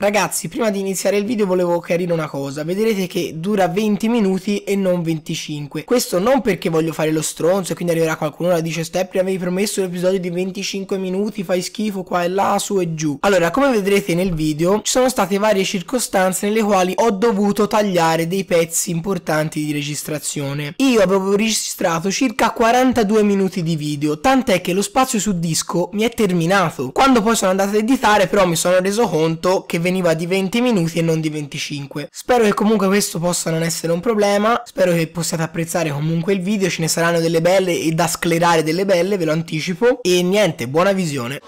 Ragazzi, prima di iniziare il video volevo chiarire una cosa, vedrete che dura 20 minuti e non 25. Questo non perché voglio fare lo stronzo e quindi arriverà qualcuno e dice Step, mi avevi promesso l'episodio di 25 minuti, fai schifo qua e là, su e giù. Allora, come vedrete nel video, ci sono state varie circostanze nelle quali ho dovuto tagliare dei pezzi importanti di registrazione. Io avevo registrato circa 42 minuti di video, tant'è che lo spazio su disco mi è terminato. Quando poi sono andato ad editare però mi sono reso conto che veniva di 20 minuti e non di 25. Spero che comunque questo possa non essere un problema, spero che possiate apprezzare comunque il video, ce ne saranno delle belle e da sclerare delle belle, ve lo anticipo. E niente, buona visione.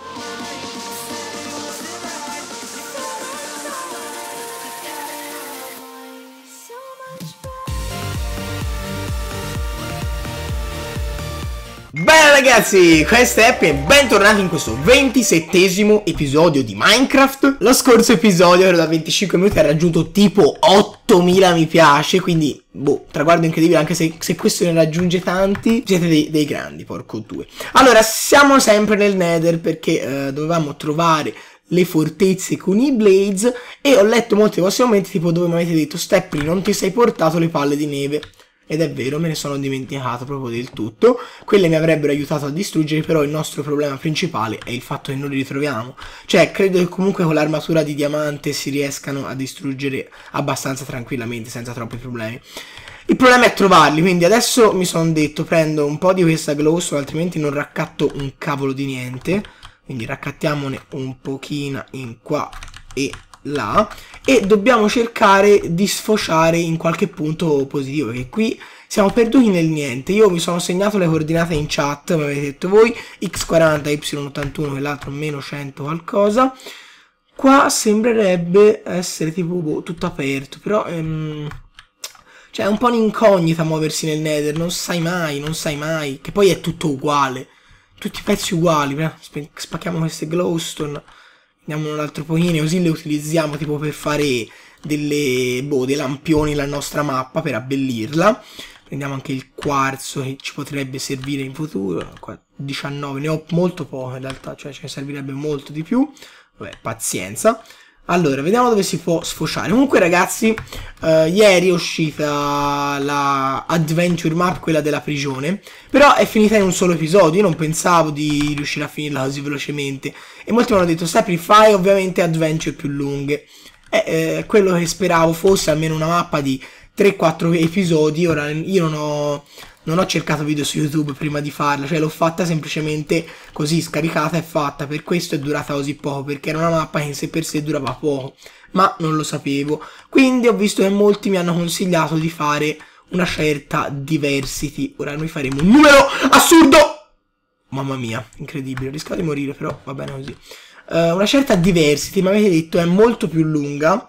ragazzi, questo è Happy e bentornati in questo ventisettesimo episodio di Minecraft Lo scorso episodio, ero da 25 minuti, ha raggiunto tipo 8000 mi piace Quindi, boh, traguardo incredibile, anche se, se questo ne raggiunge tanti Siete dei, dei, grandi, porco due Allora, siamo sempre nel Nether perché eh, dovevamo trovare le fortezze con i Blades E ho letto molti dei vostri commenti, tipo dove mi avete detto Stepri, non ti sei portato le palle di neve ed è vero, me ne sono dimenticato proprio del tutto. Quelle mi avrebbero aiutato a distruggere, però il nostro problema principale è il fatto che non li ritroviamo. Cioè, credo che comunque con l'armatura di diamante si riescano a distruggere abbastanza tranquillamente, senza troppi problemi. Il problema è trovarli, quindi adesso mi sono detto prendo un po' di questa glow, altrimenti non raccatto un cavolo di niente. Quindi raccattiamone un pochino in qua e là e dobbiamo cercare di sfociare in qualche punto positivo perché qui siamo perduti nel niente io mi sono segnato le coordinate in chat come avete detto voi x40 y81 e l'altro meno 100 qualcosa qua sembrerebbe essere tipo boh, tutto aperto però ehm, cioè è un po' un'incognita muoversi nel nether non sai mai non sai mai che poi è tutto uguale tutti i pezzi uguali spacchiamo queste glowstone prendiamo un altro pochino così le utilizziamo tipo per fare delle, boh, dei lampioni la nostra mappa per abbellirla. Prendiamo anche il quarzo che ci potrebbe servire in futuro. 19, ne ho molto poco in realtà, cioè ce ne servirebbe molto di più. Vabbè, pazienza. Allora, vediamo dove si può sfociare. Comunque, ragazzi, eh, ieri è uscita la Adventure Map, quella della prigione. Però è finita in un solo episodio. Io non pensavo di riuscire a finirla così velocemente. E molti mi hanno detto Sacrify, ovviamente Adventure più lunghe. È eh, quello che speravo fosse almeno una mappa di 3-4 episodi. Ora io non ho non ho cercato video su YouTube prima di farla, cioè l'ho fatta semplicemente così, scaricata e fatta, per questo è durata così poco, perché era una mappa che in sé per sé durava poco, ma non lo sapevo. Quindi ho visto che molti mi hanno consigliato di fare una certa diversity. Ora noi faremo un numero assurdo! Mamma mia, incredibile, rischiamo di morire però, va bene così. Uh, una certa diversity, mi avete detto, è molto più lunga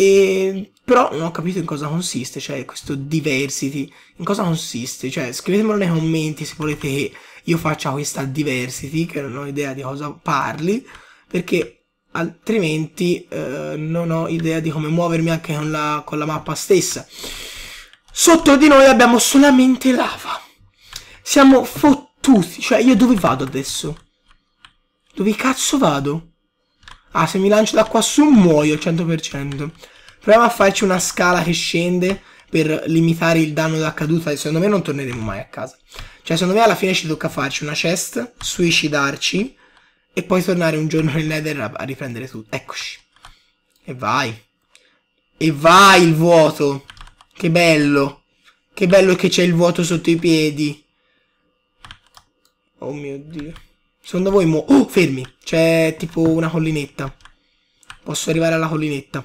e, però non ho capito in cosa consiste, cioè questo diversity, in cosa consiste, cioè scrivetemelo nei commenti se volete che io faccia questa diversity, che non ho idea di cosa parli, perché altrimenti eh, non ho idea di come muovermi anche con la, con la mappa stessa. Sotto di noi abbiamo solamente lava, siamo fottuti, cioè io dove vado adesso? Dove cazzo vado? Ah, se mi lancio da qua su muoio al 100%. Proviamo a farci una scala che scende per limitare il danno da caduta. Secondo me non torneremo mai a casa. Cioè, secondo me alla fine ci tocca farci una chest, suicidarci e poi tornare un giorno nel nether a riprendere tutto. Eccoci. E vai. E vai il vuoto. Che bello. Che bello che c'è il vuoto sotto i piedi. Oh mio Dio. Secondo voi mo... Oh, fermi! C'è tipo una collinetta. Posso arrivare alla collinetta.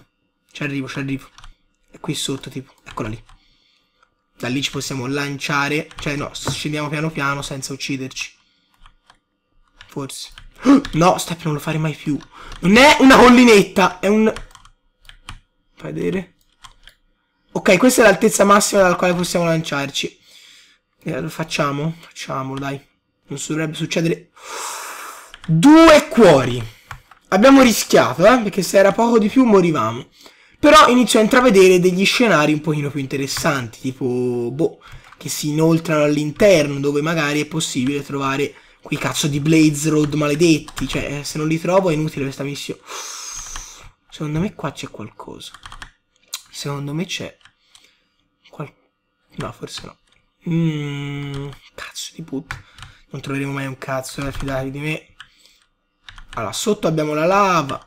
Ci arrivo, ci arrivo. È qui sotto, tipo. Eccola lì. Da lì ci possiamo lanciare. Cioè, no, scendiamo piano piano senza ucciderci. Forse. Oh, no, Step non lo fare mai più. Non è una collinetta, è un... Fai vedere. Ok, questa è l'altezza massima dalla quale possiamo lanciarci. Eh, lo facciamo? Facciamolo, dai. Non dovrebbe succedere... Uff. Due cuori. Abbiamo rischiato, eh? Perché se era poco di più morivamo. Però inizio a intravedere degli scenari un pochino più interessanti, tipo, boh, che si inoltrano all'interno, dove magari è possibile trovare quei cazzo di Blades Road maledetti. Cioè, eh, se non li trovo è inutile questa missione. Secondo me qua c'è qualcosa. Secondo me c'è... Qual... No, forse no. Mm, cazzo di puttana. Non troveremo mai un cazzo, eh, fidatevi di me. Allora, sotto abbiamo la lava.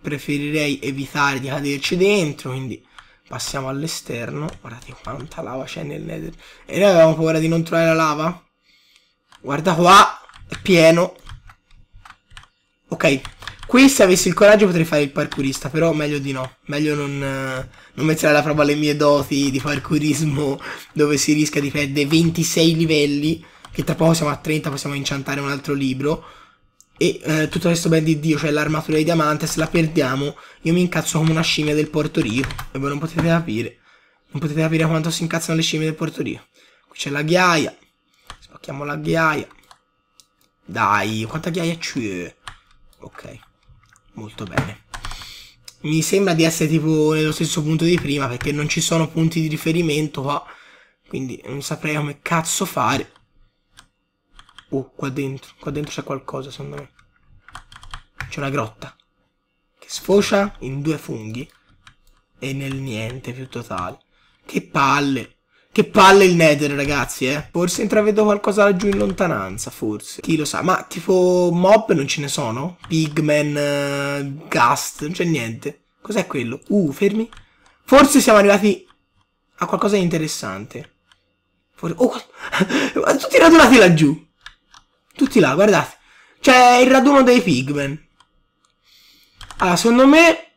Preferirei evitare di caderci dentro, quindi passiamo all'esterno. Guardate quanta lava c'è nel nether. E noi avevamo paura di non trovare la lava? Guarda qua, è pieno. Ok, qui se avessi il coraggio potrei fare il parkourista, però meglio di no. Meglio non, eh, non mettere alla prova le mie doti di parkourismo dove si rischia di perdere 26 livelli. Che tra poco siamo a 30, possiamo incantare un altro libro e eh, tutto questo ben di Dio, cioè l'armatura di diamante, se la perdiamo io mi incazzo come una scimmia del Porto Rico e voi non potete capire, non potete capire quanto si incazzano le scimmie del Porto Rico. Qui c'è la ghiaia, spacchiamo la ghiaia, dai, quanta ghiaia c'è? Ok, molto bene. Mi sembra di essere tipo nello stesso punto di prima perché non ci sono punti di riferimento qua, quindi non saprei come cazzo fare. Oh, qua dentro. Qua dentro c'è qualcosa, secondo me. C'è una grotta. Che sfocia in due funghi. E nel niente più totale. Che palle. Che palle il nether, ragazzi, eh. Forse intravedo qualcosa laggiù in lontananza, forse. Chi lo sa. Ma tipo mob non ce ne sono? Pigmen, uh, eh, ghast, non c'è niente. Cos'è quello? Uh, fermi. Forse siamo arrivati a qualcosa di interessante. Forse... Oh, sono tirato la laggiù. Tutti là, guardate. C'è cioè, il raduno dei pigmen. Allora, secondo me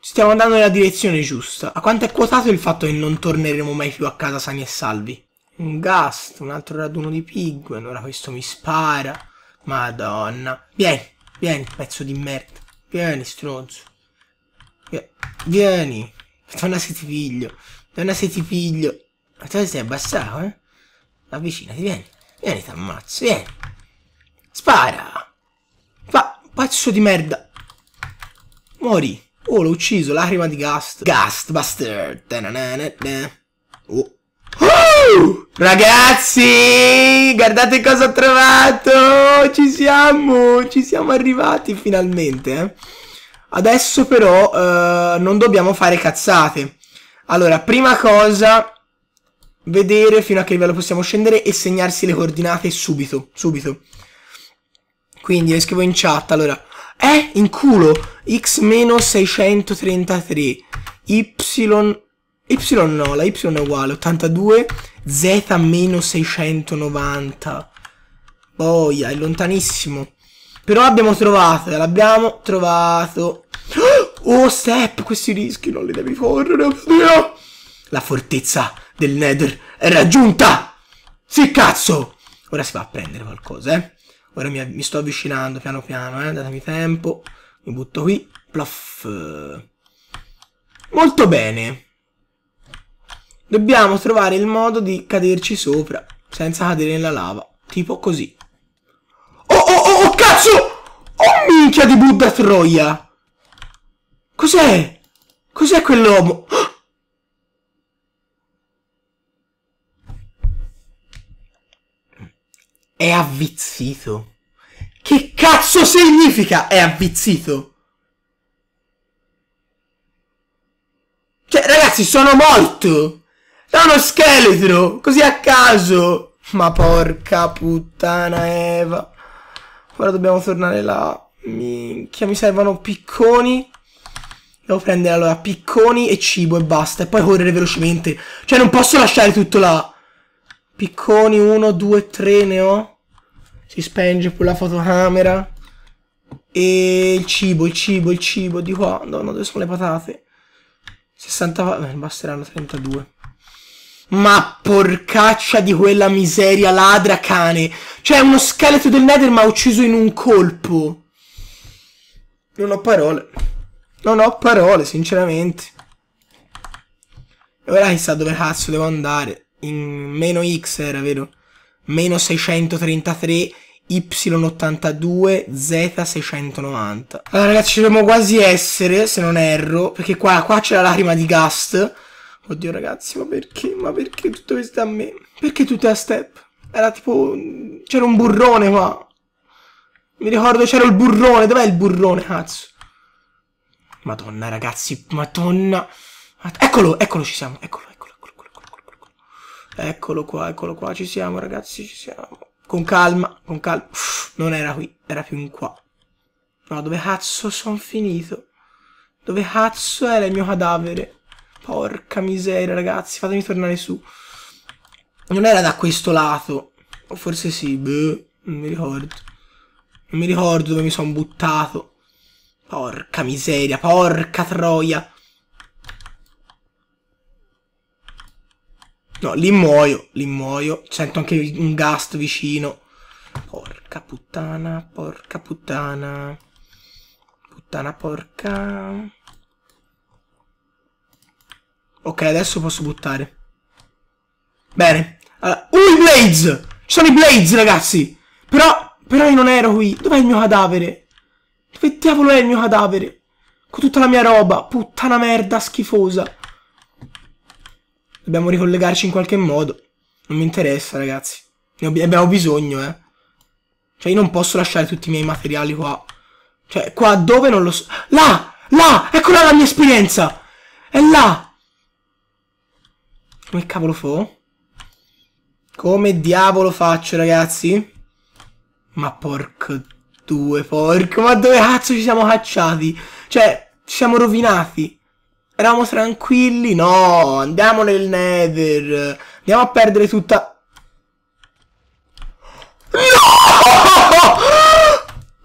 stiamo andando nella direzione giusta. A quanto è quotato il fatto che non torneremo mai più a casa sani e salvi? Un gast, un altro raduno di pigmen. Ora questo mi spara. Madonna. Vieni, vieni, pezzo di merda. Vieni, stronzo. Vieni. Madonna se ti piglio. Madonna se ti piglio. Ma te sei abbassato, eh? Avvicinati, vieni. Vieni, t'ammazzo, vieni. Spara. Fa, pazzo di merda. Mori. Oh, l'ho ucciso, lacrima di Gast. Gast, bastard. Oh. Oh! Ragazzi, guardate cosa ho trovato! Ci siamo, ci siamo arrivati finalmente. Eh. Adesso però eh, non dobbiamo fare cazzate. Allora, prima cosa vedere fino a che livello possiamo scendere e segnarsi le coordinate subito, subito. Quindi io scrivo in chat, allora, eh, in culo, x-633, y, y no, la y è uguale, 82, z-690, boia, è lontanissimo. Però abbiamo trovato, l'abbiamo trovato. Oh, step, questi rischi non li devi correre, oddio! La fortezza del Nether è raggiunta! Sì, cazzo! Ora si va a prendere qualcosa, eh. Ora mi, mi sto avvicinando piano piano, eh. Datemi tempo. Mi butto qui. Plof. Molto bene. Dobbiamo trovare il modo di caderci sopra senza cadere nella lava. Tipo così. Oh, oh, oh, oh cazzo! Oh, minchia di Buddha Troia! Cos'è? Cos'è quell'uomo? È avvizzito. Che cazzo significa è avvizzito? Cioè, ragazzi, sono morto! Da uno scheletro! Così a caso! Ma porca puttana Eva! Ora dobbiamo tornare là. Minchia, mi servono picconi. Devo prendere allora picconi e cibo e basta. E poi correre velocemente. Cioè, non posso lasciare tutto là. Picconi 1, 2, 3 ne ho. Si spenge pure la fotocamera. E il cibo, il cibo, il cibo di qua. No, no, dove sono le patate? 60 patate. Eh, basteranno 32. Ma porcaccia di quella miseria ladra cane. Cioè, uno scheletro del Nether mi ha ucciso in un colpo. Non ho parole. Non ho parole, sinceramente. E ora chissà dove cazzo devo andare in meno x era, vero? Meno 633 Y82 Z690 Allora ragazzi ci dovremmo quasi essere se non erro Perché qua, qua c'è la lacrima di Gust. Oddio ragazzi ma perché? Ma perché tutto questo a me? Perché tutte a step? Era tipo... c'era un burrone qua Mi ricordo c'era il burrone Dov'è il burrone cazzo? Madonna ragazzi Madonna Eccolo eccolo ci siamo eccolo Eccolo qua, eccolo qua, ci siamo ragazzi, ci siamo. Con calma, con calma. Uff, non era qui, era più in qua. No, dove cazzo sono finito? Dove cazzo era il mio cadavere? Porca miseria, ragazzi, fatemi tornare su. Non era da questo lato. O forse sì, beh, non mi ricordo. Non mi ricordo dove mi sono buttato. Porca miseria, porca troia. No, lì muoio, lì muoio. Sento anche un gast vicino. Porca puttana, porca puttana. Puttana porca. Ok, adesso posso buttare. Bene. Allora, uh, i Blades! Ci sono i Blades, ragazzi! Però, però io non ero qui. Dov'è il mio cadavere? Dove diavolo è il mio cadavere? Con tutta la mia roba. Puttana merda schifosa. Dobbiamo ricollegarci in qualche modo. Non mi interessa, ragazzi. Ne abbiamo eh, bisogno, eh. Cioè, io non posso lasciare tutti i miei materiali qua. Cioè, qua dove non lo so. Là! Là! Eccola la mia esperienza! È là! Come cavolo fo? Come diavolo faccio, ragazzi? Ma porco due, porco. Ma dove cazzo ci siamo cacciati? Cioè, ci siamo rovinati. Eravamo tranquilli? No, andiamo nel nether. Andiamo a perdere tutta... No!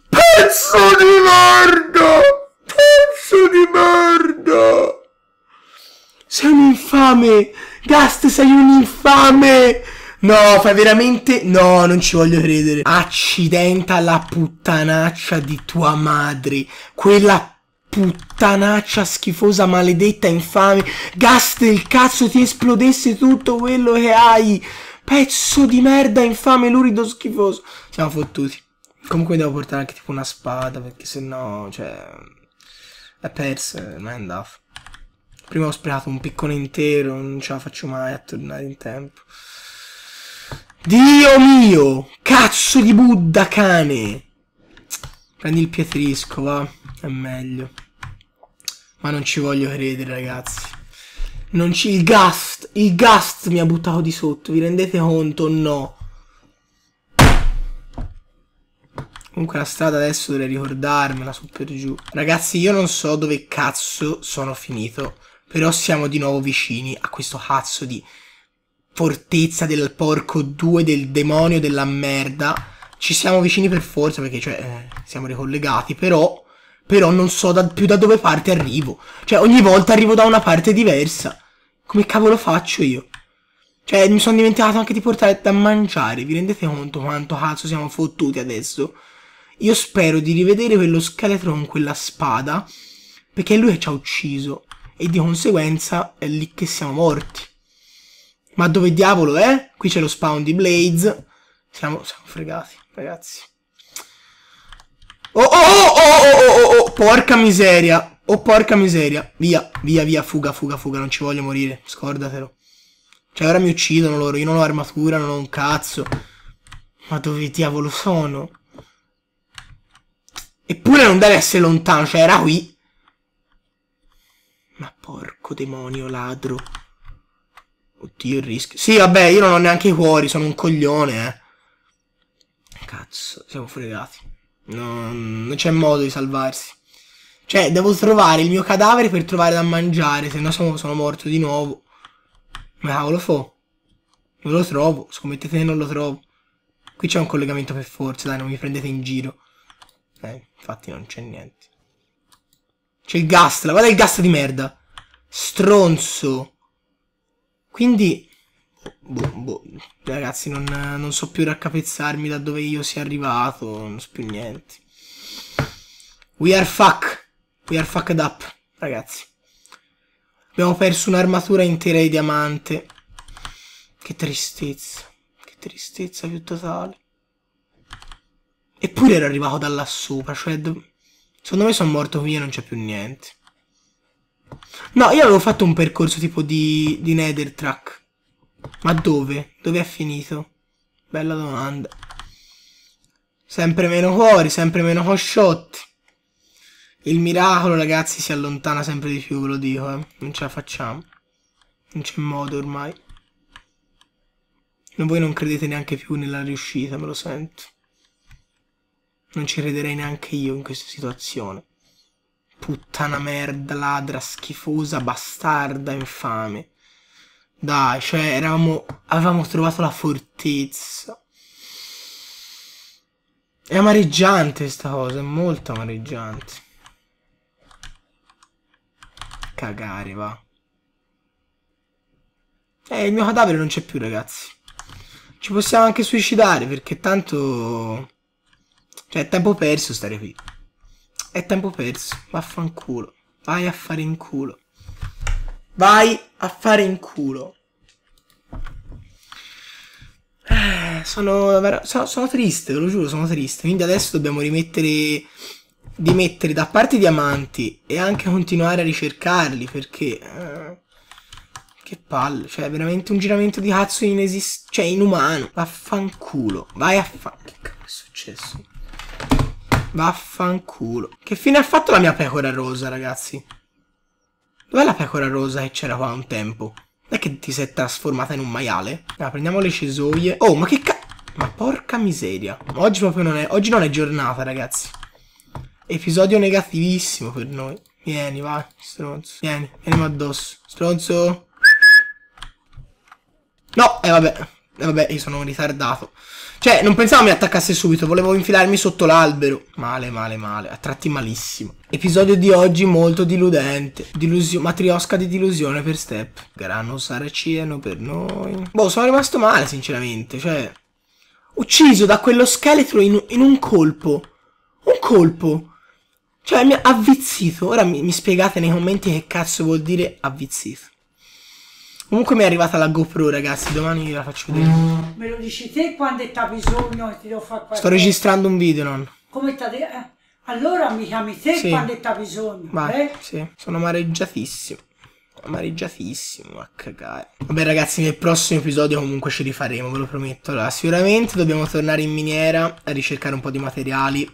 Pezzo di merda! Pezzo di merda! Sei un infame! Gast, sei un infame! No, fai veramente... No, non ci voglio credere. Accidenta la puttanaccia di tua madre. Quella puttanaccia schifosa, maledetta, infame. Gas del cazzo, ti esplodesse tutto quello che hai. Pezzo di merda, infame, lurido, schifoso. Siamo fottuti. Comunque devo portare anche tipo una spada, perché sennò, cioè... È perso, non è andata. Prima ho sprecato un piccone intero, non ce la faccio mai a tornare in tempo. Dio mio! Cazzo di Buddha cane! Prendi il pietrisco, va. È meglio. Ma non ci voglio credere, ragazzi. Non ci... Il Gast! Il Gast mi ha buttato di sotto, vi rendete conto? No. Comunque la strada adesso dovrei ricordarmela su per giù. Ragazzi, io non so dove cazzo sono finito. Però siamo di nuovo vicini a questo cazzo di fortezza del porco 2 del demonio della merda. Ci siamo vicini per forza perché cioè eh, siamo ricollegati, però però non so da, più da dove parte arrivo. Cioè, ogni volta arrivo da una parte diversa. Come cavolo faccio io? Cioè, mi sono dimenticato anche di portare da mangiare. Vi rendete conto quanto cazzo siamo fottuti adesso? Io spero di rivedere quello scheletro con quella spada. Perché è lui che ci ha ucciso. E di conseguenza è lì che siamo morti. Ma dove diavolo è? Qui c'è lo spawn di Blaze. Siamo, siamo fregati, ragazzi. Oh oh oh, oh, oh, oh, oh, oh, oh, porca miseria. Oh, porca miseria. Via, via, via, fuga, fuga, fuga. Non ci voglio morire, scordatelo. Cioè, ora mi uccidono loro. Io non ho armatura, non ho un cazzo. Ma dove diavolo sono? Eppure non deve essere lontano, cioè era qui. Ma porco demonio ladro. Oddio il rischio. Sì, vabbè, io non ho neanche i cuori, sono un coglione, eh. Cazzo, siamo fregati. Non, non c'è modo di salvarsi. Cioè, devo trovare il mio cadavere per trovare da mangiare, se no sono, sono morto di nuovo. Ma cavolo fo. Non lo trovo, scommettete che non lo trovo. Qui c'è un collegamento per forza, dai, non mi prendete in giro. Eh, infatti non c'è niente. C'è il gas, la guarda il gas di merda. Stronzo. Quindi Boh, boh. Ragazzi, non, non, so più raccapezzarmi da dove io sia arrivato. Non so più niente. We are fuck. We are fucked up, ragazzi. Abbiamo perso un'armatura intera di diamante. Che tristezza. Che tristezza più totale. Eppure ero arrivato da là sopra. Cioè, secondo me sono morto qui e non c'è più niente. No, io avevo fatto un percorso tipo di, di Nether Track. Ma dove? Dove è finito? Bella domanda. Sempre meno cuori, sempre meno hotshot. Il miracolo, ragazzi, si allontana sempre di più, ve lo dico, eh. Non ce la facciamo. Non c'è modo ormai. No, voi non credete neanche più nella riuscita, me lo sento. Non ci crederei neanche io in questa situazione. Puttana merda, ladra, schifosa, bastarda, infame. Dai, cioè, eravamo, avevamo trovato la fortezza. È amareggiante questa cosa, è molto amareggiante. Cagare, va. Eh, il mio cadavere non c'è più, ragazzi. Ci possiamo anche suicidare, perché tanto... Cioè, è tempo perso stare qui. È tempo perso, vaffanculo. Vai a fare in culo. Vai a fare in culo. Eh, sono, sono, sono triste, ve lo giuro, sono triste. Quindi adesso dobbiamo rimettere di mettere da parte i diamanti e anche continuare a ricercarli perché eh, che palle cioè veramente un giramento di cazzo inesistente cioè inumano vaffanculo vai a fa che cazzo è successo vaffanculo che fine ha fatto la mia pecora rosa ragazzi Dov'è la pecora rosa che c'era qua un tempo? Non è che ti sei trasformata in un maiale? Ah, prendiamo le cesoie. Oh, ma che ca... Ma porca miseria. Oggi proprio non è... Oggi non è giornata, ragazzi. Episodio negativissimo per noi. Vieni, vai, stronzo. Vieni, vieni addosso. Stronzo. No, e eh, vabbè. E eh, vabbè, io sono ritardato. Cioè, non pensavo mi attaccasse subito, volevo infilarmi sotto l'albero. Male, male, male, a tratti malissimo. Episodio di oggi molto diludente. Dillusio- matriosca di delusione per Step. Grano saraceno per noi. Boh, sono rimasto male, sinceramente. Cioè, ucciso da quello scheletro in, in un colpo. Un colpo. Cioè, mi ha avvizzito. Ora mi, mi spiegate nei commenti che cazzo vuol dire avvizzito. Comunque mi è arrivata la GoPro, ragazzi. Domani la faccio vedere. Me lo dici te quando t'ha bisogno e ti devo fare qualcosa. Sto registrando un video, non? Come t'ha detto? Eh? Allora mi chiami te sì. quando ha bisogno. Ma eh? sì, sono amareggiatissimo. Amareggiatissimo, a cagare. Vabbè, ragazzi, nel prossimo episodio comunque ci rifaremo, ve lo prometto. Allora, sicuramente dobbiamo tornare in miniera a ricercare un po' di materiali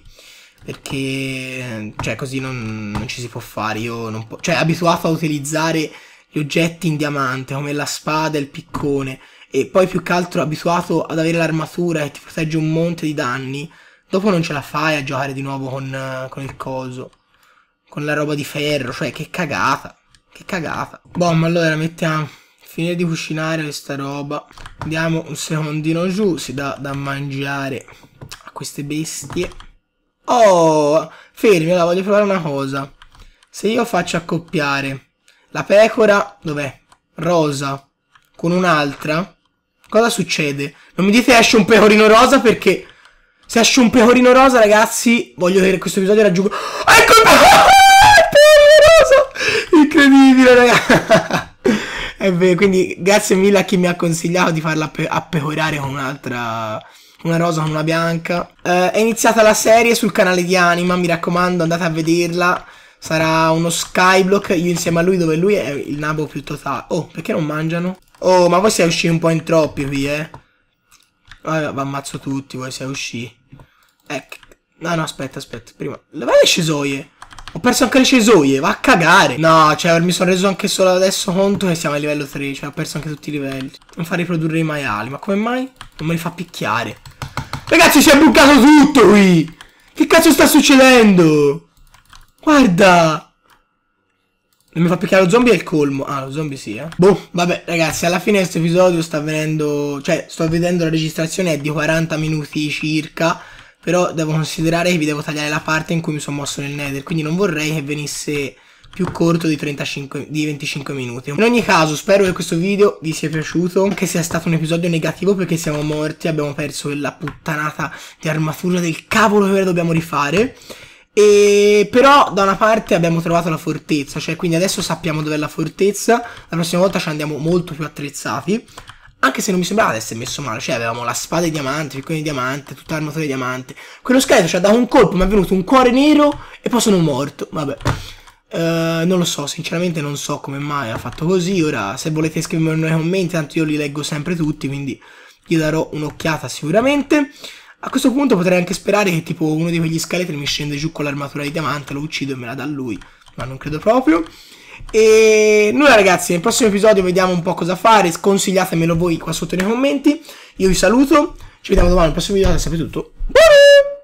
perché cioè così non, non, ci si può fare io non posso. cioè abituato a utilizzare gli oggetti in diamante come la spada e il piccone e poi più che altro abituato ad avere l'armatura che ti protegge un monte di danni, dopo non ce la fai a giocare di nuovo con, eh, con il coso, con la roba di ferro, cioè che cagata, che cagata. Boh, ma allora mettiamo, finire di cucinare questa roba, andiamo un secondino giù, si dà da mangiare a queste bestie. Oh, fermi, allora voglio provare una cosa. Se io faccio accoppiare la pecora, dov'è? Rosa, con un'altra, cosa succede? Non mi dite esce un pecorino rosa perché se esce un pecorino rosa, ragazzi, voglio che questo episodio raggiunga... Ecco il pecorino rosa! Incredibile, ragazzi! È vero, quindi grazie mille a chi mi ha consigliato di farla pe appecorare con un'altra una rosa con una bianca. Eh, è iniziata la serie sul canale di Anima, mi raccomando, andate a vederla. Sarà uno skyblock io insieme a lui dove lui è il nabo più totale. Oh, perché non mangiano? Oh, ma voi siete usciti un po' in troppi qui, eh. Vabbè, vi ammazzo tutti, voi siete usciti. Ecco. No, no, aspetta, aspetta. Prima. Levate le cesoie. Ho perso anche le cesoie, va a cagare. No, cioè mi sono reso anche solo adesso conto che siamo a livello 3, cioè ho perso anche tutti i livelli. Non fa riprodurre i maiali, ma come mai? Non me li fa picchiare. Ragazzi, si è bucato tutto qui. Che cazzo sta succedendo? Guarda! Non mi fa più chiaro, zombie è il colmo. Ah, lo zombie sì, eh. Boh, vabbè, ragazzi, alla fine di questo episodio sta venendo... Cioè, sto vedendo la registrazione, è di 40 minuti circa. Però devo considerare che vi devo tagliare la parte in cui mi sono mosso nel nether. Quindi non vorrei che venisse più corto di, 35, di 25 minuti. In ogni caso spero che questo video vi sia piaciuto, anche se è stato un episodio negativo perché siamo morti, abbiamo perso quella puttanata di armatura del cavolo che ora dobbiamo rifare. E però da una parte abbiamo trovato la fortezza, cioè quindi adesso sappiamo dov'è la fortezza, la prossima volta ci andiamo molto più attrezzati. Anche se non mi sembrava di essere messo male, cioè avevamo la spada di diamante, piccone di diamante, tutta l'armatura di diamante. Quello scheletro ci cioè, ha dato un colpo, mi è venuto un cuore nero e poi sono morto. Vabbè. Uh, non lo so, sinceramente non so come mai ha fatto così. Ora, se volete scrivermi nei commenti, tanto io li leggo sempre tutti, quindi gli darò un'occhiata sicuramente. A questo punto potrei anche sperare che tipo uno di quegli scheletri mi scende giù con l'armatura di diamante, lo uccido e me la dà lui, ma non credo proprio. E nulla ragazzi, nel prossimo episodio vediamo un po' cosa fare, sconsigliatemelo voi qua sotto nei commenti. Io vi saluto, ci vediamo domani al prossimo video, se sapete tutto. Bye!